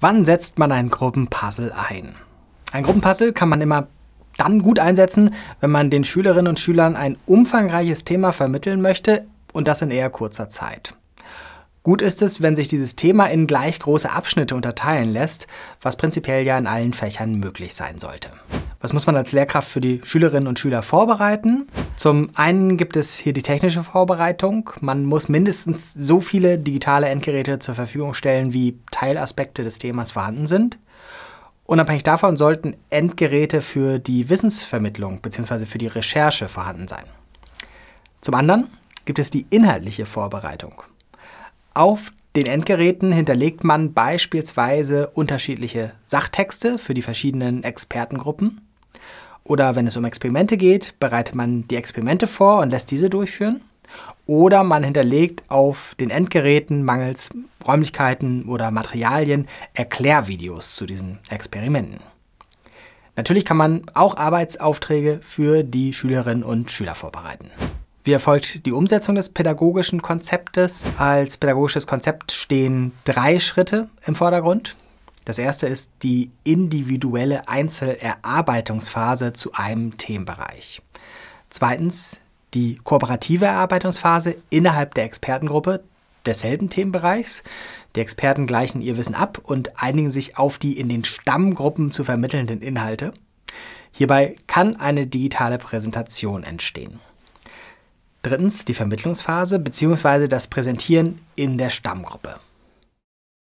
Wann setzt man ein Gruppenpuzzle ein? Ein Gruppenpuzzle kann man immer dann gut einsetzen, wenn man den Schülerinnen und Schülern ein umfangreiches Thema vermitteln möchte und das in eher kurzer Zeit. Gut ist es, wenn sich dieses Thema in gleich große Abschnitte unterteilen lässt, was prinzipiell ja in allen Fächern möglich sein sollte. Was muss man als Lehrkraft für die Schülerinnen und Schüler vorbereiten? Zum einen gibt es hier die technische Vorbereitung. Man muss mindestens so viele digitale Endgeräte zur Verfügung stellen, wie Teilaspekte des Themas vorhanden sind. Unabhängig davon sollten Endgeräte für die Wissensvermittlung bzw. für die Recherche vorhanden sein. Zum anderen gibt es die inhaltliche Vorbereitung. Auf den Endgeräten hinterlegt man beispielsweise unterschiedliche Sachtexte für die verschiedenen Expertengruppen oder wenn es um Experimente geht, bereitet man die Experimente vor und lässt diese durchführen. Oder man hinterlegt auf den Endgeräten mangels Räumlichkeiten oder Materialien Erklärvideos zu diesen Experimenten. Natürlich kann man auch Arbeitsaufträge für die Schülerinnen und Schüler vorbereiten. Wie erfolgt die Umsetzung des pädagogischen Konzeptes? Als pädagogisches Konzept stehen drei Schritte im Vordergrund. Das erste ist die individuelle Einzelerarbeitungsphase zu einem Themenbereich. Zweitens die kooperative Erarbeitungsphase innerhalb der Expertengruppe desselben Themenbereichs. Die Experten gleichen ihr Wissen ab und einigen sich auf die in den Stammgruppen zu vermittelnden Inhalte. Hierbei kann eine digitale Präsentation entstehen. Drittens die Vermittlungsphase bzw. das Präsentieren in der Stammgruppe.